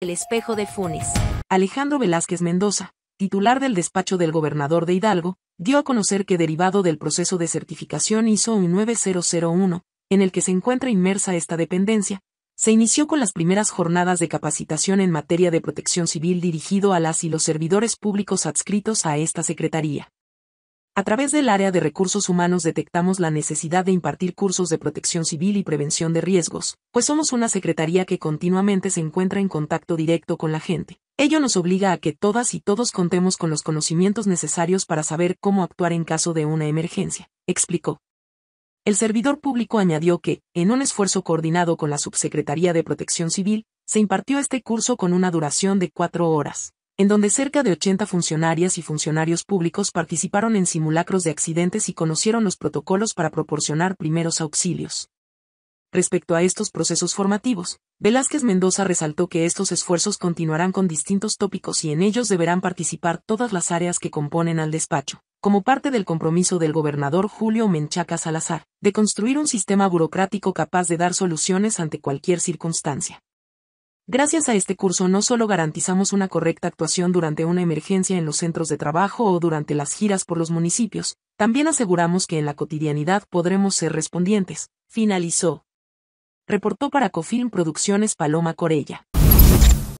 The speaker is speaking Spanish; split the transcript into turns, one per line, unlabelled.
El espejo de Funes. Alejandro Velázquez Mendoza, titular del despacho del gobernador de Hidalgo, dio a conocer que derivado del proceso de certificación ISO 9001, en el que se encuentra inmersa esta dependencia, se inició con las primeras jornadas de capacitación en materia de protección civil dirigido a las y los servidores públicos adscritos a esta Secretaría. A través del área de recursos humanos detectamos la necesidad de impartir cursos de protección civil y prevención de riesgos, pues somos una secretaría que continuamente se encuentra en contacto directo con la gente. Ello nos obliga a que todas y todos contemos con los conocimientos necesarios para saber cómo actuar en caso de una emergencia, explicó. El servidor público añadió que, en un esfuerzo coordinado con la Subsecretaría de Protección Civil, se impartió este curso con una duración de cuatro horas en donde cerca de 80 funcionarias y funcionarios públicos participaron en simulacros de accidentes y conocieron los protocolos para proporcionar primeros auxilios. Respecto a estos procesos formativos, Velázquez Mendoza resaltó que estos esfuerzos continuarán con distintos tópicos y en ellos deberán participar todas las áreas que componen al despacho, como parte del compromiso del gobernador Julio Menchaca Salazar, de construir un sistema burocrático capaz de dar soluciones ante cualquier circunstancia. Gracias a este curso no solo garantizamos una correcta actuación durante una emergencia en los centros de trabajo o durante las giras por los municipios, también aseguramos que en la cotidianidad podremos ser respondientes, finalizó. Reportó para Cofilm Producciones Paloma Corella.